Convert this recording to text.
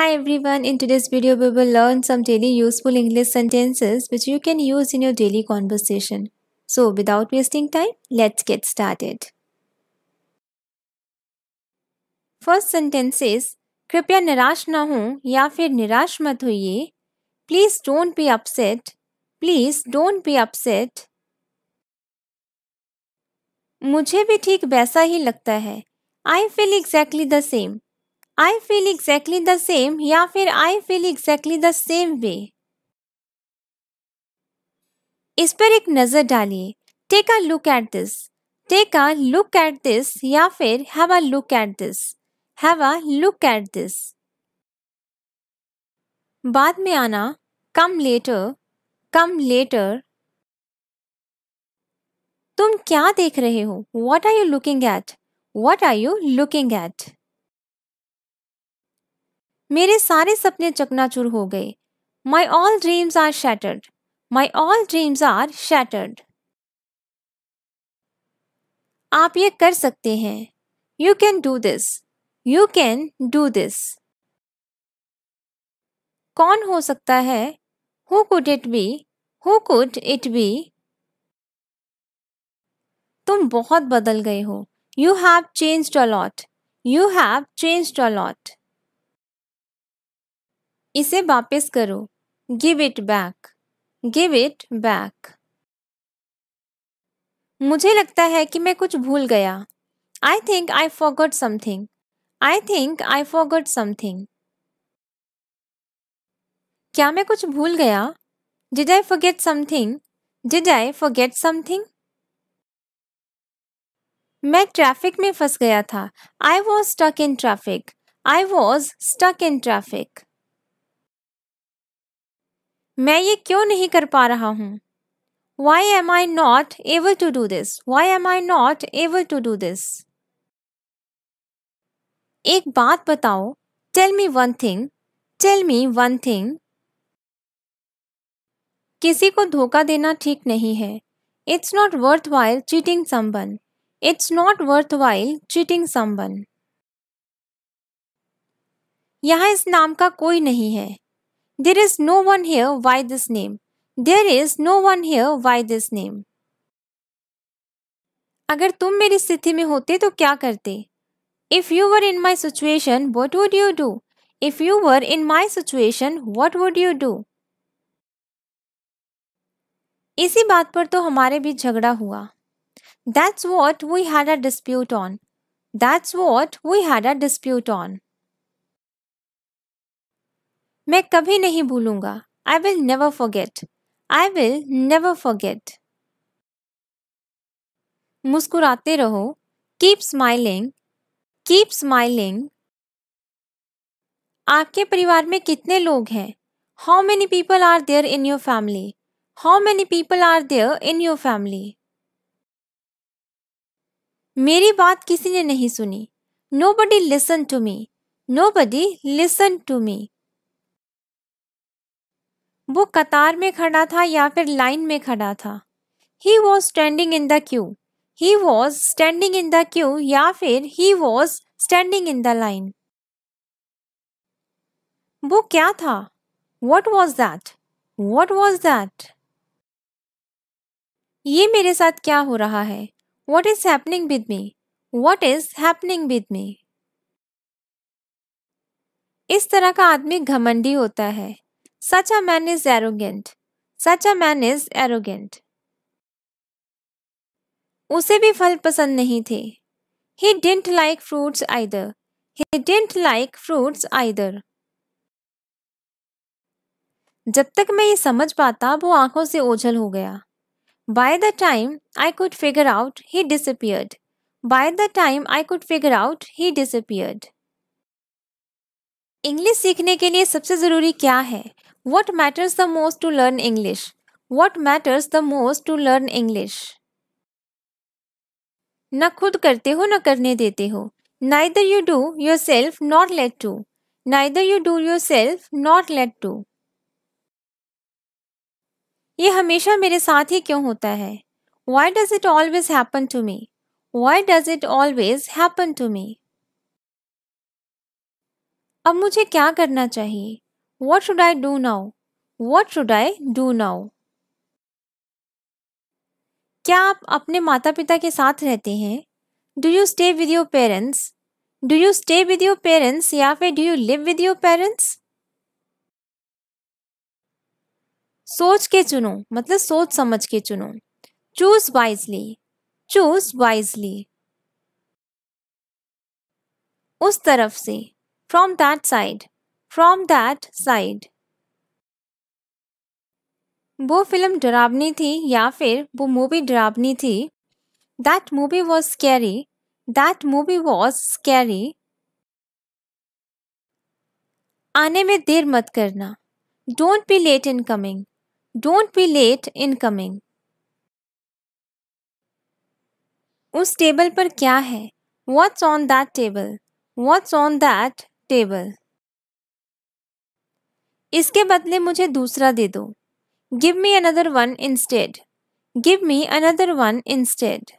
Hi everyone, in today's video we will learn some daily useful English sentences which you can use in your daily conversation. So without wasting time, let's get started. First sentence is कृपया निराश ना हो या फिर निराश मत होइए please don't be upset please don't be upset मुझे भी ठीक वैसा ही लगता है I feel exactly the same I feel exactly the same या फिर I feel exactly the same way इस पर एक नज़र डालिए take a look at this take a look at this या फिर have a look at this have a look at this बाद में आना कम लेटर कम लेटर तुम क्या देख रहे हो what are you looking at what are you looking at मेरे सारे सपने चकनाचूर हो गए my all dreams are shattered my all dreams are shattered आप ये कर सकते हैं you can do this you can do this कौन हो सकता है who could it be who could it be तुम बहुत बदल गए हो you have changed a lot you have changed a lot इसे वापस करो give it back give it back मुझे लगता है कि मैं कुछ भूल गया I think I forgot something I think I forgot something क्या मैं कुछ भूल गया did I forget something did I forget something मैं ट्रैफिक में फंस गया था I was stuck in traffic I was stuck in traffic मैं ये क्यों नहीं कर पा रहा हूँ why am I not able to do this why am I not able to do this एक बात बताओ tell me one thing tell me one thing किसी को धोखा देना ठीक नहीं है it's not worthwhile cheating someone it's not worthwhile cheating someone यहाँ इस नाम का कोई नहीं है There is no one here Why this name. There is no one here why this name अगर तुम मेरी स्थिति में होते तो क्या करते if you were in my situation what would you do if you were in my situation what would you do इसी बात पर तो हमारे बीच झगड़ा हुआ that's what we had a dispute on that's what we had a dispute on मैं कभी नहीं भूलूंगा I will never forget I will never forget मुस्कुराते रहो कीप स्माइलिंग कीप स्माइलिंग आपके परिवार में कितने लोग हैं how many people are there in your family how many people are there in your family मेरी बात किसी ने नहीं सुनी nobody listen to me nobody listen to me वो कतार में खड़ा था या फिर लाइन में खड़ा था he was standing in the queue he was standing in the queue या फिर he was standing in the line वो क्या था what was that what was that ये मेरे साथ क्या हो रहा है what is happening with me what is happening with me इस तरह का आदमी घमंडी होता है Such a man is arrogant. Such a man is arrogant. उसे भी फल पसंद नहीं थे He didn't like fruits either. He didn't like fruits either. जब तक मैं ये समझ पाता वो आंखों से ओझल हो गया by the time i could figure out he disappeared by the time i could figure out he disappeared English सीखने के लिए सबसे ज़रूरी क्या है What matters the most to learn English? What matters the most to learn English? न खुद करते हो न करने देते हो Neither you do yourself nor let to. Neither you do yourself nor let to. ये हमेशा मेरे साथ ही क्यों होता है Why does it always happen to me? Why does it always happen to me? अब मुझे क्या करना चाहिए What should I do now? What should I do now? क्या आप अपने माता पिता के साथ रहते हैं Do you stay with your parents? Do you stay with your parents? या फिर do you live with your parents? सोच के चुनो मतलब सोच समझ के चुनो चूज वाइजली चूज वाइजली उस तरफ से from that side from that side वो फिल्म डरावनी थी या फिर वो मूवी डरावनी थी that movie was scary that movie was scary आने में देर मत करना don't be late in coming don't be late in coming उस टेबल पर क्या है what's on that table what's on that table इसके बदले मुझे दूसरा दे दो give me another one instead give me another one instead